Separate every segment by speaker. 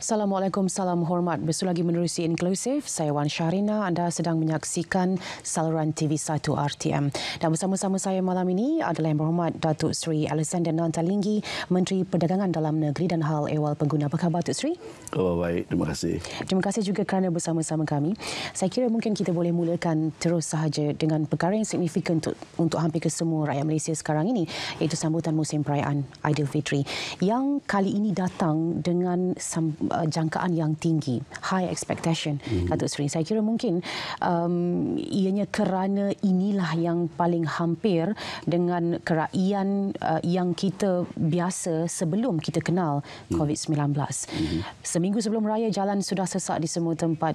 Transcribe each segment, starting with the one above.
Speaker 1: Assalamualaikum, salam hormat. Bersu lagi menerusi Inklusif, saya Wan Syahrina. Anda sedang menyaksikan saluran TV1 RTM. Dan bersama-sama saya malam ini adalah yang berhormat Datuk Seri Alexander Nantalinggi, Menteri Perdagangan Dalam Negeri dan Hal Ewal Pengguna. Apa khabar, Datuk Seri? Khabar baik. Terima kasih. Terima kasih juga kerana bersama-sama kami. Saya kira mungkin kita boleh mulakan terus sahaja dengan perkara yang signifikan untuk, untuk hampir kesemua rakyat Malaysia sekarang ini, iaitu sambutan musim perayaan Aidilfitri yang kali ini datang dengan uh, jangkaan yang tinggi, high expectation, mm-hmm. Datuk Seri. Saya kira mungkin um, ianya kerana inilah yang paling hampir dengan keraian uh, yang kita biasa sebelum kita kenal hmm. COVID-19. Mm-hmm. Seminggu sebelum raya, jalan sudah sesak di semua tempat.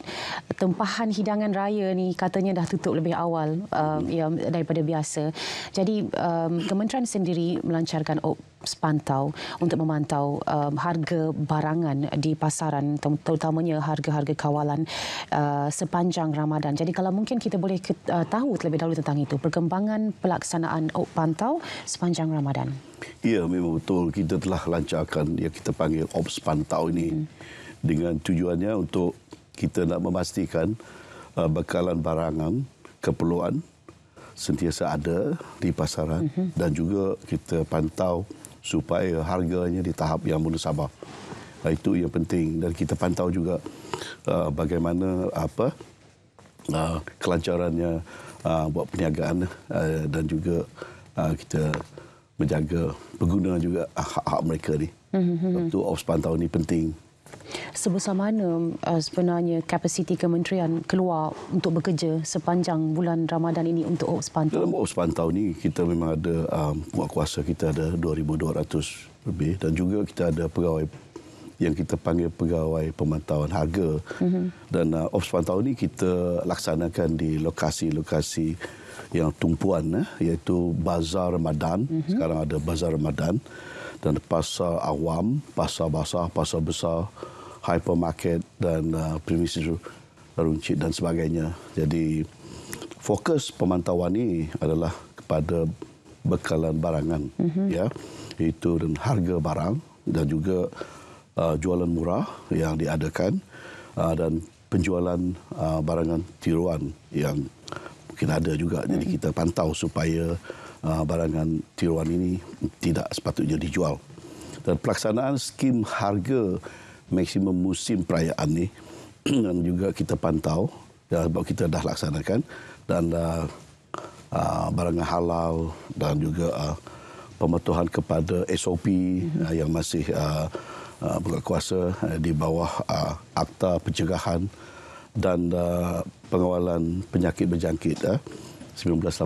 Speaker 1: Tempahan hidangan raya ni katanya dah tutup lebih awal um, hmm. ya, daripada biasa. Jadi um, Kementerian sendiri melancarkan Ops Pantau untuk memantau um, harga barangan di pasar pasaran terutamanya harga-harga kawalan uh, sepanjang Ramadan. Jadi kalau mungkin kita boleh uh, tahu terlebih dahulu tentang itu, perkembangan pelaksanaan oh, pantau sepanjang Ramadan.
Speaker 2: Ya, memang betul. Kita telah lancarkan yang kita panggil Ops Pantau ini hmm. dengan tujuannya untuk kita nak memastikan uh, bekalan barangan, keperluan sentiasa ada di pasaran hmm. dan juga kita pantau supaya harganya di tahap yang munasabah itu yang penting dan kita pantau juga uh, bagaimana apa uh, kelancarannya uh, buat perniagaan uh, dan juga uh, kita menjaga pengguna juga uh, hak-hak mereka ni. Mhm, mhm. Itu mm-hmm. Ops pantau ni penting.
Speaker 1: Sebesar mana uh, sebenarnya kapasiti kementerian keluar untuk bekerja sepanjang bulan Ramadan ini untuk Ops pantau? Dalam
Speaker 2: Ops pantau ni kita memang ada um, kuasa kita ada 2200 lebih dan juga kita ada pegawai yang kita panggil pegawai pemantauan harga mm-hmm. dan uh, ops pantau ini kita laksanakan di lokasi-lokasi yang tumpuan eh, iaitu bazar Ramadan mm-hmm. sekarang ada bazar Ramadan dan pasar awam pasar basah pasar besar hypermarket dan uh, premises runcit dan sebagainya jadi fokus pemantauan ini adalah kepada bekalan barangan mm-hmm. ya itu dan harga barang dan juga uh, jualan murah yang diadakan uh, dan penjualan uh, barangan tiruan yang mungkin ada juga. Jadi hmm. kita pantau supaya uh, barangan tiruan ini tidak sepatutnya dijual. Dan pelaksanaan skim harga maksimum musim perayaan ini dan juga kita pantau dan ya, kita dah laksanakan dan uh, uh, barangan halal dan juga uh, pematuhan kepada SOP hmm. uh, yang masih uh, Uh, berkuasa uh, di bawah uh, akta pencegahan dan pengawalan penyakit berjangkit 1988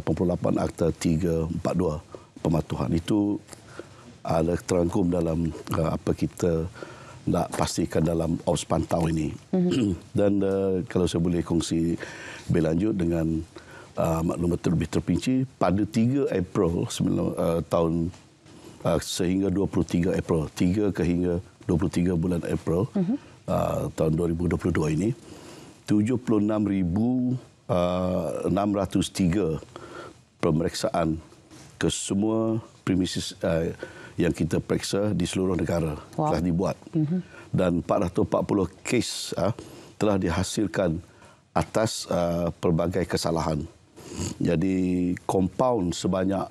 Speaker 2: akta 342 pematuhan itu ada terangkum dalam apa kita nak pastikan dalam aus pantau ini mm-hmm. dan kalau saya boleh kongsi lebih lanjut dengan maklumat lebih terpinci pada 3 April 9, tahun sehingga 23 April 3 kehingga 23 bulan April mm-hmm. uh, tahun 2022 ini 76,603 uh, pemeriksaan ke semua premises uh, yang kita periksa di seluruh negara wow. telah dibuat mm-hmm. dan 440 kes uh, telah dihasilkan atas uh, pelbagai kesalahan. Jadi compound sebanyak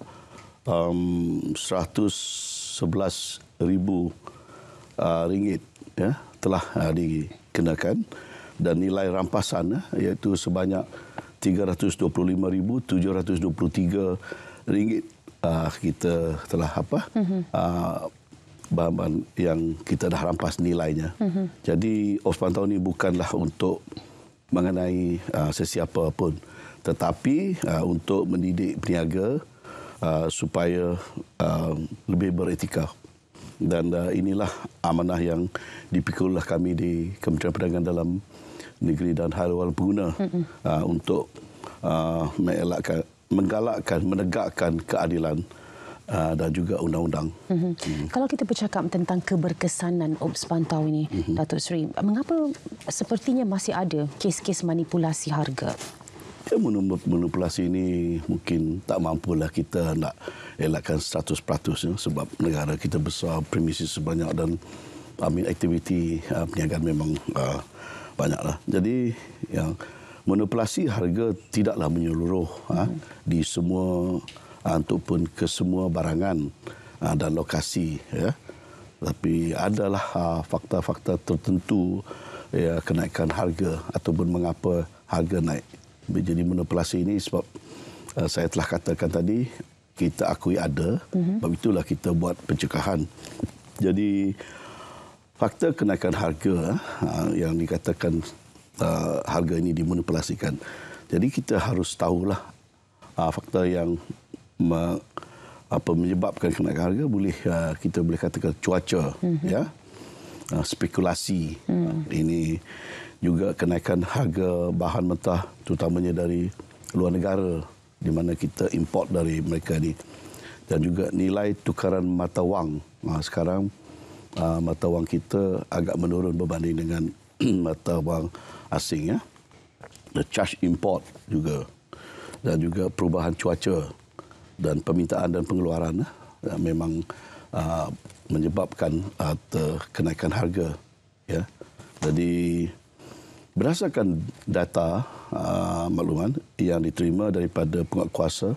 Speaker 2: um, 111,000 ribu uh, ringgit ya telah uh, dikenakan dan nilai rampasan uh, iaitu sebanyak 325723 ringgit uh, kita telah apa mm-hmm. uh, bahan yang kita dah rampas nilainya. Uh-huh. Jadi Osman tahun ini bukanlah untuk mengenai uh, sesiapa pun tetapi uh, untuk mendidik peniaga uh, supaya uh, lebih beretika dan uh, inilah amanah yang dipikulah kami di Kementerian Perdagangan dalam negeri dan haluan pengguna mm-hmm. uh, untuk uh, menggalakkan menegakkan keadilan uh, dan juga undang-undang.
Speaker 1: Mm-hmm. Mm-hmm. Kalau kita bercakap tentang keberkesanan Ops Pantau ini mm-hmm. Datuk Seri, mengapa sepertinya masih ada kes-kes manipulasi harga?
Speaker 2: Ya, manipulasi ini mungkin tak mampulah kita nak elakkan 100% ya, sebab negara kita besar, premisi sebanyak dan amin aktiviti uh, perniagaan memang uh, banyaklah. Jadi yang manipulasi harga tidaklah menyeluruh mm-hmm. ha, di semua uh, ataupun ke semua barangan uh, dan lokasi ya. Tapi adalah uh, fakta-fakta tertentu ya kenaikan harga ataupun mengapa harga naik jadi monopolasi ini sebab uh, saya telah katakan tadi kita akui ada mm-hmm. sebab itulah kita buat pencegahan jadi faktor kenaikan harga uh, yang dikatakan uh, harga ini dimanipulasikan jadi kita harus tahulah uh, faktor yang me, apa menyebabkan kenaikan harga boleh uh, kita boleh katakan cuaca mm-hmm. ya uh, spekulasi mm. uh, ini juga kenaikan harga bahan mentah terutamanya dari luar negara di mana kita import dari mereka ni dan juga nilai tukaran mata wang ha, sekarang ha, mata wang kita agak menurun berbanding dengan mata wang asing ya the charge import juga dan juga perubahan cuaca dan permintaan dan pengeluaran ya, memang ha, menyebabkan uh, kenaikan harga ya jadi Berdasarkan data uh, makluman yang diterima daripada penguatkuasa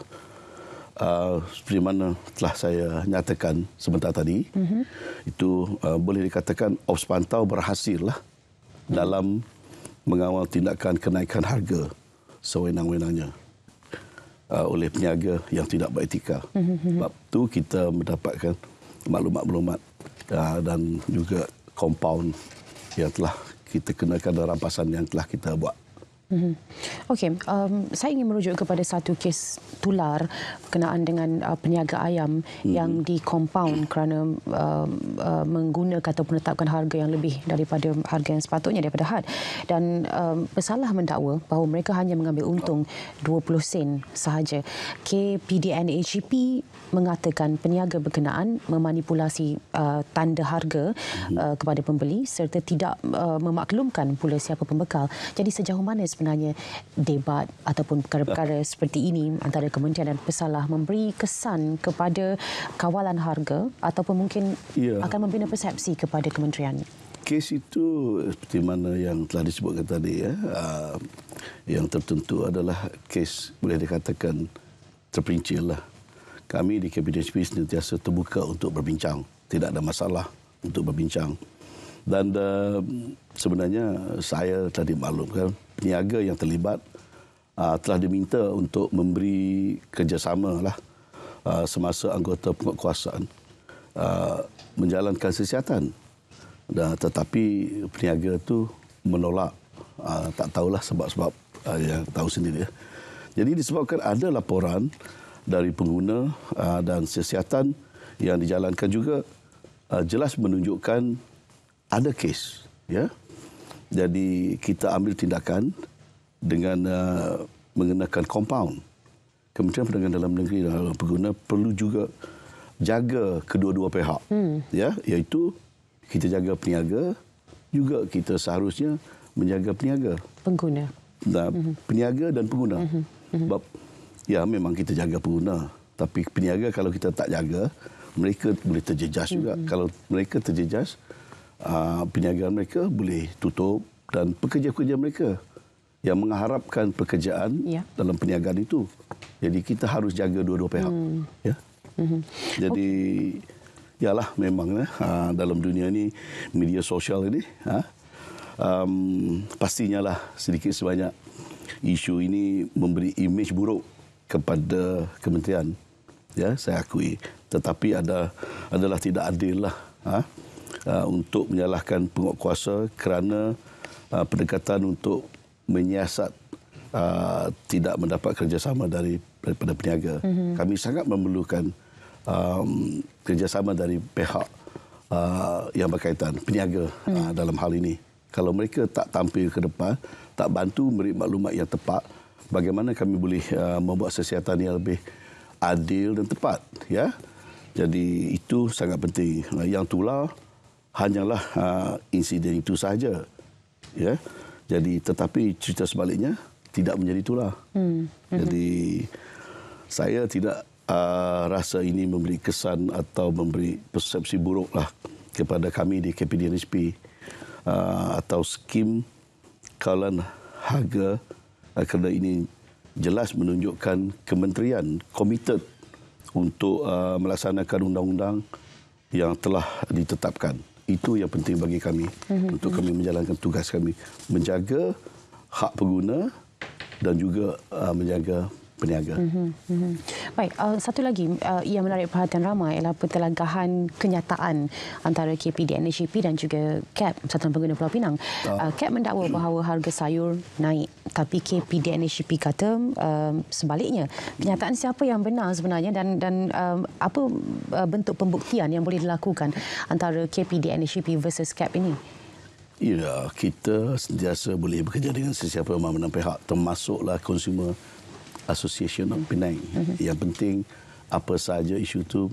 Speaker 2: uh, seperti mana telah saya nyatakan sebentar tadi mm-hmm. itu uh, boleh dikatakan ops pantau berhasil lah dalam mengawal tindakan kenaikan harga sewenang-wenangnya uh, oleh peniaga yang tidak beretika. Mm-hmm. Sebab itu kita mendapatkan maklumat-maklumat uh, dan juga kompaun yang telah kita kenakan rampasan yang telah kita buat.
Speaker 1: Mhm. Okey, um, saya ingin merujuk kepada satu kes tular berkenaan dengan uh, peniaga ayam mm-hmm. yang dikompaun kerana uh, uh, menggunakan atau menetapkan harga yang lebih daripada harga yang sepatutnya daripada had. Dan um, bersalah mendakwa bahawa mereka hanya mengambil untung 20 sen sahaja. KPDNHGP mengatakan peniaga berkenaan memanipulasi uh, tanda harga mhm. uh, kepada pembeli serta tidak uh, memaklumkan pula siapa pembekal. Jadi sejauh mana sebenarnya sebenarnya debat ataupun perkara-perkara ya. seperti ini antara kementerian dan pesalah memberi kesan kepada kawalan harga ataupun mungkin ya. akan membina persepsi kepada kementerian?
Speaker 2: Kes itu seperti mana yang telah disebutkan tadi ya, ah, yang tertentu adalah kes boleh dikatakan terpencil lah. Kami di Kabinet Sipis sentiasa terbuka untuk berbincang. Tidak ada masalah untuk berbincang. Dan uh, sebenarnya saya tadi maklumkan peniaga yang terlibat uh, telah diminta untuk memberi kerjasama lah uh, semasa anggota penguatkuasaan uh, menjalankan kesihatan. Dan, tetapi peniaga itu menolak. Uh, tak tahulah sebab-sebab uh, yang tahu sendiri. Ya. Jadi disebabkan ada laporan dari pengguna uh, dan kesihatan yang dijalankan juga uh, jelas menunjukkan ada kes. Ya. Yeah? Jadi kita ambil tindakan dengan uh, mengenakan compound. Kementerian Perdagangan Dalam Negeri dan Alam Pengguna perlu juga jaga kedua-dua pihak. Hmm. Ya, iaitu kita jaga peniaga juga kita seharusnya menjaga peniaga. Pengguna. Nah, mm-hmm. peniaga dan pengguna. Mm-hmm. Sebab hmm, hmm. ya memang kita jaga pengguna, tapi peniaga kalau kita tak jaga, mereka boleh terjejas mm-hmm. juga. Hmm, kalau mereka terjejas, uh, mereka boleh tutup dan pekerja-pekerja mereka yang mengharapkan pekerjaan ya. dalam perniagaan itu. Jadi kita harus jaga dua-dua pihak. Hmm. Ya. Hmm. Jadi okay. yalah memang ya, dalam dunia ini media sosial ini ha, um, pastinya lah sedikit sebanyak isu ini memberi imej buruk kepada kementerian. Ya, saya akui. Tetapi ada adalah tidak adil lah. Ha? Uh, untuk menyalahkan penguasa kerana uh, pendekatan untuk menyiasat uh, tidak mendapat kerjasama dari daripada peniaga. Mm-hmm. Kami sangat memerlukan um, kerjasama dari pihak uh, yang berkaitan peniaga mm-hmm. uh, hmm. dalam hal ini. Kalau mereka tak tampil ke depan, tak bantu beri maklumat yang tepat, bagaimana kami boleh uh, membuat sesiatan yang lebih adil dan tepat, ya? Jadi itu sangat penting. Yang tular hanyalah uh, insiden itu saja, Ya. Yeah? Jadi tetapi cerita sebaliknya tidak menjadi itulah.
Speaker 1: Hmm. hmm.
Speaker 2: Jadi mm-hmm. saya tidak uh, rasa ini memberi kesan atau memberi persepsi buruklah kepada kami di KPDNSP uh, ah, atau skim kalan harga uh, kerana ini jelas menunjukkan kementerian komited untuk uh, melaksanakan undang-undang yang telah ditetapkan itu yang penting bagi kami hmm untuk mhm. kami menjalankan tugas kami menjaga hak pengguna dan juga uh, menjaga peniaga.
Speaker 1: Mm-hmm. Baik, uh, satu lagi uh, yang menarik perhatian ramai ialah pertelagahan kenyataan antara KPD NHGP dan juga Cap Satuan Pengguna Pulau Pinang. Ah. Uh, KAP mendakwa bahawa harga sayur naik tapi KPD NHGP kata uh, sebaliknya. Kenyataan siapa yang benar sebenarnya dan dan uh, apa uh, bentuk pembuktian yang boleh dilakukan antara KPD NHGP versus Cap ini?
Speaker 2: Ya, kita sentiasa boleh bekerja dengan sesiapa yang mempunyai pihak termasuklah konsumer Association of Penang. Mhm. Yang penting apa sahaja isu itu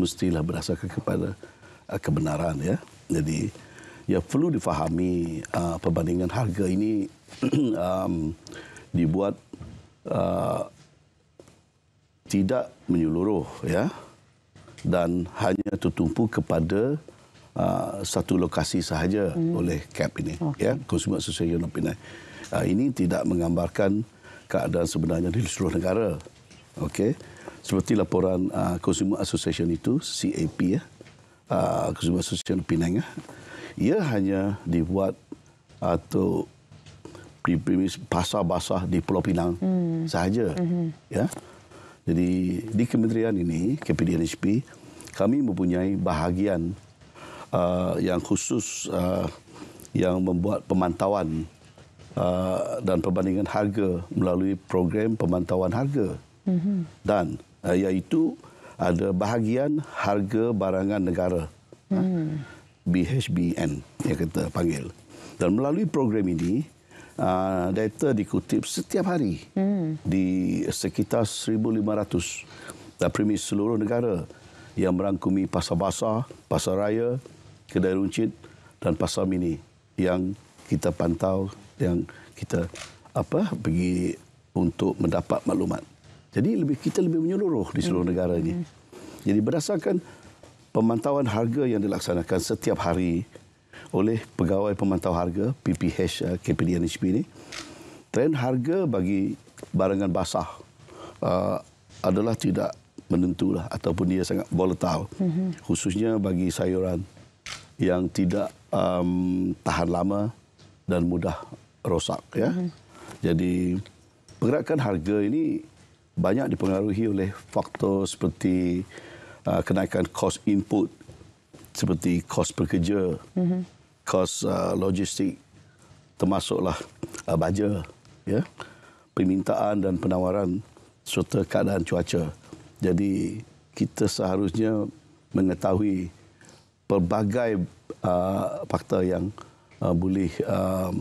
Speaker 2: mestilah berdasarkan kepada ah, kebenaran ya. Jadi ya perlu difahami uh, perbandingan harga ini um, dibuat uh, tidak menyeluruh ya dan hanya tertumpu kepada uh, satu lokasi sahaja hmm. oleh CAP ini okay. ya Konsumen Association of Penang. Uh, ini tidak menggambarkan keadaan sebenarnya di seluruh negara. Okey. Seperti laporan uh, Consumer Association itu CAP ya. Uh, Consumer Association Penang ya. Ia hanya dibuat atau dipremis basah-basah di Pulau Pinang hmm. sahaja. Mm-hmm. Ya. Jadi di kementerian ini, KPDNHP, kami mempunyai bahagian uh, yang khusus uh, yang membuat pemantauan Uh, dan perbandingan harga melalui program pemantauan harga. Mm-hmm. Dan uh, iaitu ada bahagian harga barangan negara. Ha? Mm. Uh, BHBN yang kita panggil. Dan melalui program ini, uh, data dikutip setiap hari mm. di sekitar 1,500 dan premis seluruh negara yang merangkumi pasar-pasar, pasar raya, kedai runcit dan pasar mini yang kita pantau yang kita apa pergi untuk mendapat maklumat. Jadi lebih kita lebih menyeluruh di seluruh hmm. negara ini. Hmm. Jadi berdasarkan pemantauan harga yang dilaksanakan setiap hari oleh pegawai pemantau harga PPH eh, KPD NHB ini, tren harga bagi barangan basah uh, adalah tidak menentu lah ataupun dia sangat volatile hmm. khususnya bagi sayuran yang tidak um, tahan lama dan mudah rosak ya. Mm -hmm. Jadi pergerakan harga ini banyak dipengaruhi oleh faktor seperti uh, kenaikan kos input seperti kos pekerja, mm -hmm. kos uh, logistik termasuklah uh, baja ya. Permintaan dan penawaran serta keadaan cuaca. Jadi kita seharusnya mengetahui pelbagai uh, faktor yang uh, boleh uh,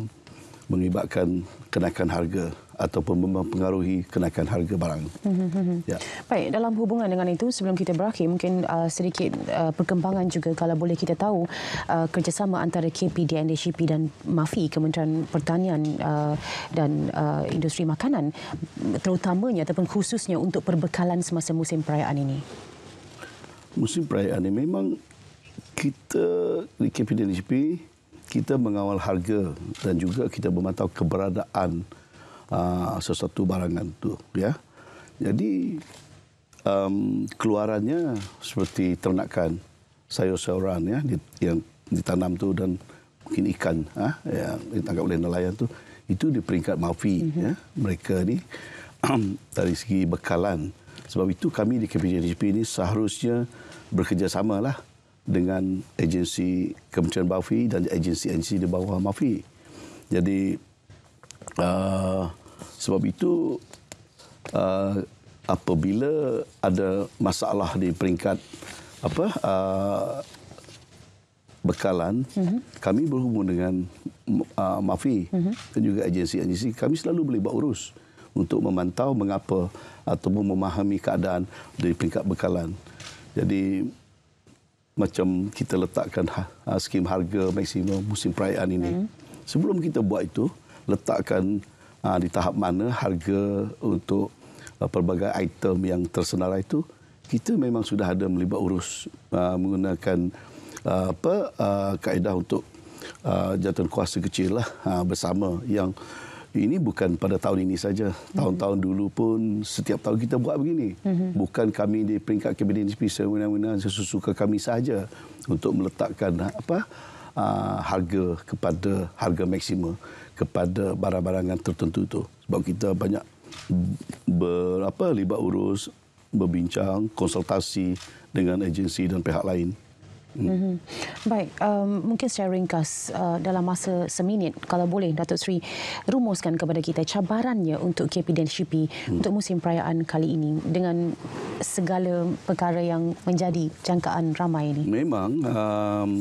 Speaker 2: mengibatkan kenaikan harga ataupun mempengaruhi kenaikan harga barang.
Speaker 1: Mm-hmm. Ya. Baik, dalam hubungan dengan itu sebelum kita berakhir mungkin uh, sedikit uh, perkembangan juga kalau boleh kita tahu uh, kerjasama antara KPDNDCP dan MAFI Kementerian Pertanian uh, dan uh, Industri Makanan terutamanya ataupun khususnya untuk perbekalan semasa musim perayaan ini.
Speaker 2: Musim perayaan ini memang kita di KPDNDCP kita mengawal harga dan juga kita memantau keberadaan uh, sesuatu barangan itu. Ya. Jadi um, keluarannya seperti ternakan sayur-sayuran ya, yang ditanam tu dan mungkin ikan ah, yang ditangkap oleh nelayan tu itu di peringkat mafi mm-hmm. ya. mereka ni dari segi bekalan sebab itu kami di KPJDP ini seharusnya bekerjasama lah dengan agensi Kementerian Mafi dan agensi-agensi di bawah Mafi. Jadi uh, sebab itu uh, apabila ada masalah di peringkat apa uh, bekalan, mm-hmm. kami berhubung dengan uh, Mafi mm-hmm. dan juga agensi-agensi. Kami selalu boleh buat urus untuk memantau mengapa ataupun memahami keadaan di peringkat bekalan. Jadi macam kita letakkan ha, ha, skim harga maksimum musim perayaan ini. Hmm. Sebelum kita buat itu, letakkan ha, di tahap mana harga untuk ha, pelbagai item yang tersenarai itu, kita memang sudah ada melibat urus ha, menggunakan ha, apa ha, kaedah untuk ha, jantan kuasa kecil lah ha, bersama yang ini bukan pada tahun ini saja. Tahun-tahun dulu pun setiap tahun kita buat begini. Bukan kami di peringkat kabinet industri sewenang-wenang sesuka kami saja untuk meletakkan apa ah, harga kepada harga maksimum kepada barang barangan tertentu itu. Sebab kita banyak berapa libat urus berbincang konsultasi dengan agensi dan pihak lain
Speaker 1: hmm mhm. Baik, um, mungkin secara ringkas uh, dalam masa seminit, kalau boleh Datuk Sri rumuskan kepada kita cabarannya untuk KP dan CP mm. untuk musim perayaan kali ini dengan segala perkara yang menjadi jangkaan ramai ini.
Speaker 2: Memang um,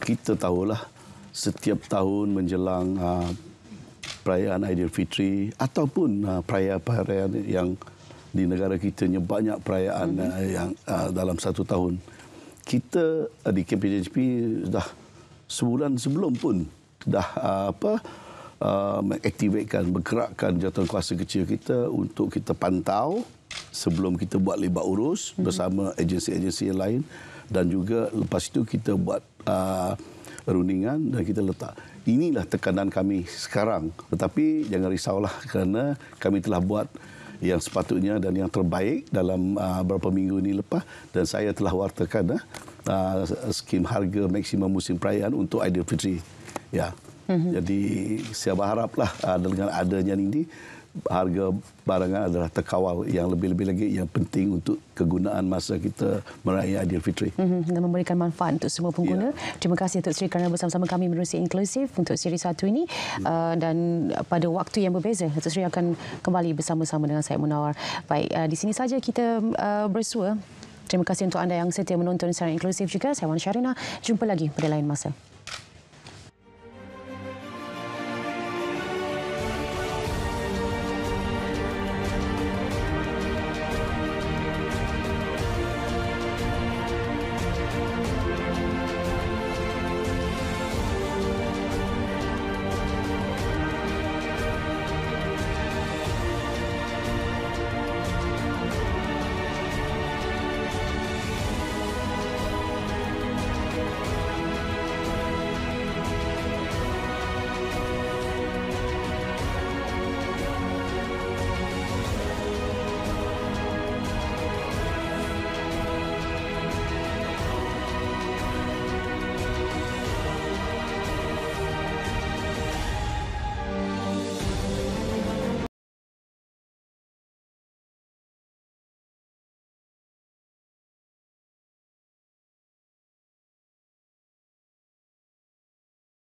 Speaker 2: kita tahulah setiap tahun menjelang uh, perayaan Aidilfitri ataupun uh, perayaan-perayaan yang di negara kita banyak perayaan hmm uh, yang uh, dalam satu tahun kita di KPJHP dah sebulan sebelum pun dah ah, apa ah, mengaktifkan, mengaktivkan bergerakkan jawatan kuasa kecil kita untuk kita pantau sebelum kita buat lebak urus mhm. bersama agensi-agensi yang lain dan juga lepas itu kita buat uh, rundingan dan kita letak inilah tekanan kami sekarang tetapi jangan risaulah kerana kami telah buat yang sepatutnya dan yang terbaik dalam uh, beberapa minggu ini lepas dan saya telah wartakan uh, uh skim harga maksimum musim perayaan untuk Aidilfitri. Ya. Mm-hmm. Jadi saya berharaplah uh, dengan adanya ini harga barangan adalah terkawal yang lebih-lebih lagi yang penting untuk kegunaan masa kita
Speaker 1: meraih Aidilfitri. Mm -hmm. Dan memberikan manfaat untuk semua pengguna. Yeah. Terima kasih Tok Sri kerana bersama-sama kami menerusi inklusif untuk siri satu ini. Mm. Uh, dan pada waktu yang berbeza, Tok Sri akan kembali bersama-sama dengan saya Munawar. Baik, uh, di sini saja kita uh, bersua. Terima kasih untuk anda yang setia menonton secara inklusif juga. Saya Wan Syarina. Jumpa lagi pada lain masa.